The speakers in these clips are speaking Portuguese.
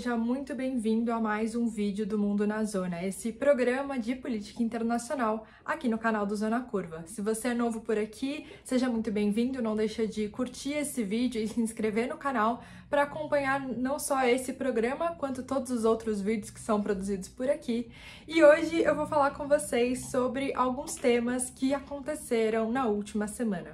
seja muito bem-vindo a mais um vídeo do Mundo na Zona, esse programa de política internacional aqui no canal do Zona Curva. Se você é novo por aqui, seja muito bem-vindo, não deixa de curtir esse vídeo e se inscrever no canal para acompanhar não só esse programa, quanto todos os outros vídeos que são produzidos por aqui. E hoje eu vou falar com vocês sobre alguns temas que aconteceram na última semana.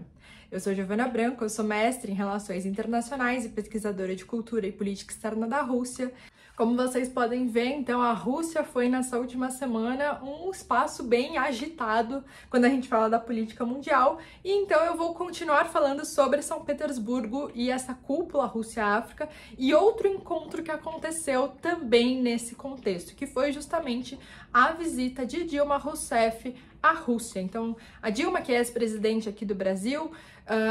Eu sou Giovana Branco, eu sou mestre em Relações Internacionais e pesquisadora de Cultura e Política Externa da Rússia. Como vocês podem ver, então a Rússia foi nessa última semana um espaço bem agitado quando a gente fala da política mundial. E então eu vou continuar falando sobre São Petersburgo e essa cúpula Rússia-África e outro encontro que aconteceu também nesse contexto, que foi justamente a visita de Dilma Rousseff à Rússia. Então, a Dilma, que é ex-presidente aqui do Brasil, uh,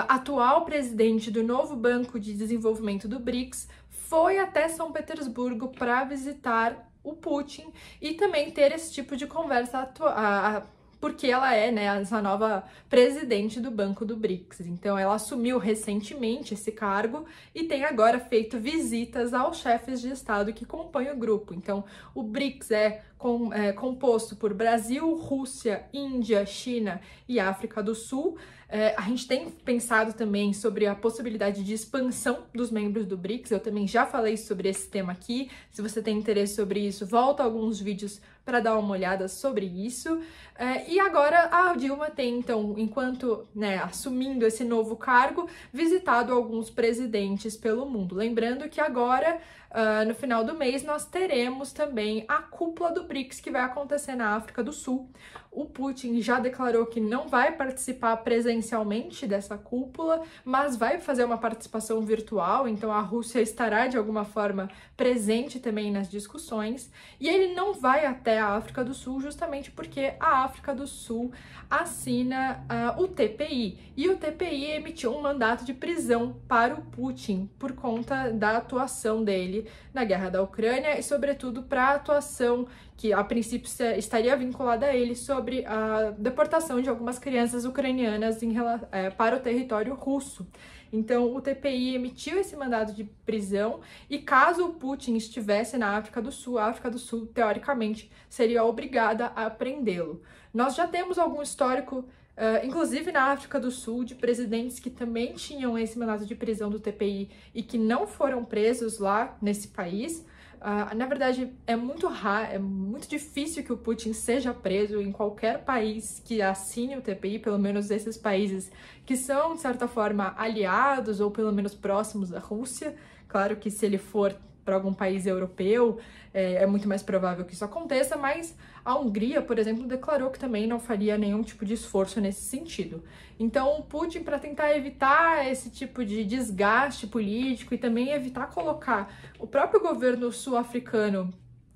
atual presidente do novo Banco de Desenvolvimento do BRICS, foi até São Petersburgo para visitar o Putin e também ter esse tipo de conversa atual. porque ela é né, essa nova presidente do Banco do BRICS. Então, ela assumiu recentemente esse cargo e tem agora feito visitas aos chefes de Estado que compõem o grupo. Então, o BRICS é, com, é composto por Brasil, Rússia, Índia, China e África do Sul. É, a gente tem pensado também sobre a possibilidade de expansão dos membros do BRICS. Eu também já falei sobre esse tema aqui. Se você tem interesse sobre isso, volta alguns vídeos para dar uma olhada sobre isso. É, e agora a Dilma tem, então, enquanto né, assumindo esse novo cargo, visitado alguns presidentes pelo mundo. Lembrando que agora, uh, no final do mês, nós teremos também a cúpula do BRICS que vai acontecer na África do Sul. O Putin já declarou que não vai participar presencialmente presencialmente dessa cúpula, mas vai fazer uma participação virtual, então a Rússia estará de alguma forma presente também nas discussões. E ele não vai até a África do Sul justamente porque a África do Sul assina uh, o TPI e o TPI emitiu um mandato de prisão para o Putin por conta da atuação dele na guerra da Ucrânia e, sobretudo, para a atuação que a princípio estaria vinculada a ele, sobre a deportação de algumas crianças ucranianas em, é, para o território russo. Então, o TPI emitiu esse mandado de prisão e caso o Putin estivesse na África do Sul, a África do Sul, teoricamente, seria obrigada a prendê-lo. Nós já temos algum histórico Uh, inclusive na África do Sul, de presidentes que também tinham esse mandato de prisão do TPI e que não foram presos lá nesse país. Uh, na verdade, é muito raro, é muito difícil que o Putin seja preso em qualquer país que assine o TPI, pelo menos esses países que são, de certa forma, aliados ou pelo menos próximos da Rússia. Claro que se ele for para algum país europeu, é, é, muito mais provável que isso aconteça, mas a Hungria, por exemplo, declarou que também não faria nenhum tipo de esforço nesse sentido. Então, o Putin, para tentar evitar esse tipo de desgaste político e também evitar colocar o próprio governo sul-africano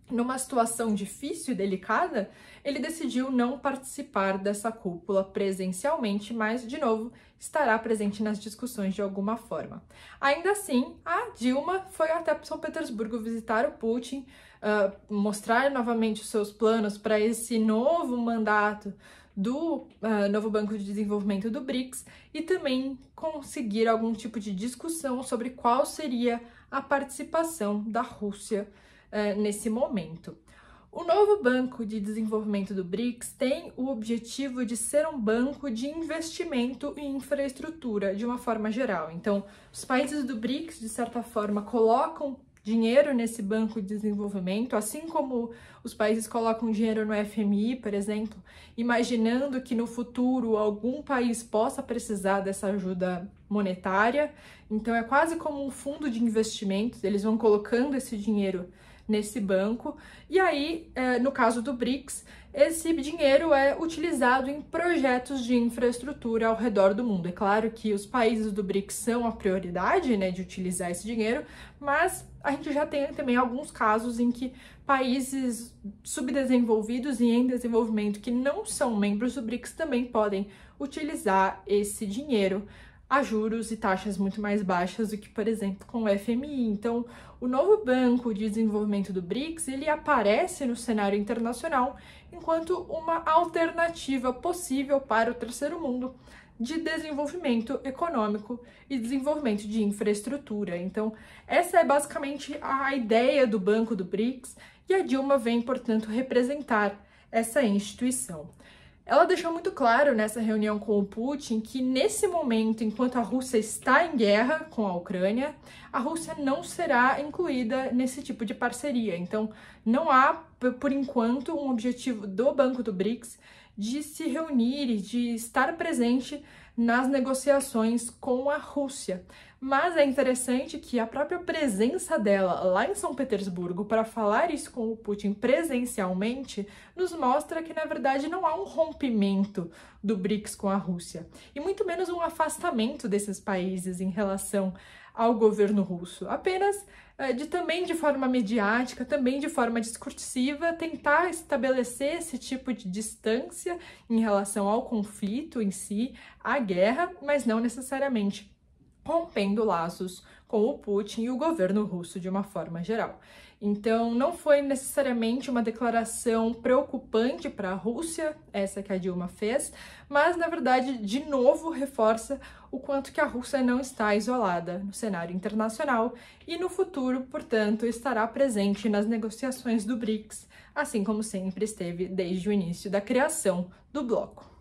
numa situação difícil e delicada, ele decidiu não participar dessa cúpula presencialmente, mas, de novo, estará presente nas discussões de alguma forma. Ainda assim, a Dilma foi até São Petersburgo visitar o Putin, uh, mostrar novamente os seus planos para esse novo mandato do uh, novo Banco de Desenvolvimento do BRICS e também conseguir algum tipo de discussão sobre qual seria a participação da Rússia eh, nesse momento. O novo Banco de Desenvolvimento do BRICS tem o objetivo de ser um banco de investimento em infraestrutura, de uma forma geral. Então, os países do BRICS, de certa forma, colocam dinheiro nesse banco de desenvolvimento, assim como os países colocam dinheiro no FMI, por exemplo, imaginando que no futuro algum país possa precisar dessa ajuda monetária. Então é quase como um fundo de investimentos, eles vão colocando esse dinheiro nesse banco. E aí, é, no caso do BRICS, esse dinheiro é utilizado em projetos de infraestrutura ao redor do mundo. É claro que os países do BRICS são a prioridade né, de utilizar esse dinheiro, mas a gente já tem também alguns casos em que países subdesenvolvidos e em desenvolvimento que não são membros do BRICS também podem utilizar esse dinheiro a juros e taxas muito mais baixas do que, por exemplo, com o FMI. Então, o novo Banco de Desenvolvimento do BRICS, ele aparece no cenário internacional enquanto uma alternativa possível para o terceiro mundo de desenvolvimento econômico e desenvolvimento de infraestrutura. Então, essa é basicamente a ideia do Banco do BRICS e a Dilma vem, portanto, representar essa instituição. Ela deixou muito claro nessa reunião com o Putin que, nesse momento, enquanto a Rússia está em guerra com a Ucrânia, a Rússia não será incluída nesse tipo de parceria. Então, não há, por enquanto, um objetivo do Banco do BRICS de se reunir e de estar presente nas negociações com a Rússia. Mas é interessante que a própria presença dela lá em São Petersburgo para falar isso com o Putin presencialmente nos mostra que, na verdade, não há um rompimento do BRICS com a Rússia e muito menos um afastamento desses países em relação ao governo russo, apenas eh, de também de forma mediática, também de forma discursiva, tentar estabelecer esse tipo de distância em relação ao conflito em si, à guerra, mas não necessariamente rompendo laços com o Putin e o governo russo de uma forma geral. Então, não foi necessariamente uma declaração preocupante para a Rússia, essa que a Dilma fez, mas na verdade, de novo, reforça o quanto que a Rússia não está isolada no cenário internacional e no futuro, portanto, estará presente nas negociações do BRICS, assim como sempre esteve desde o início da criação do bloco.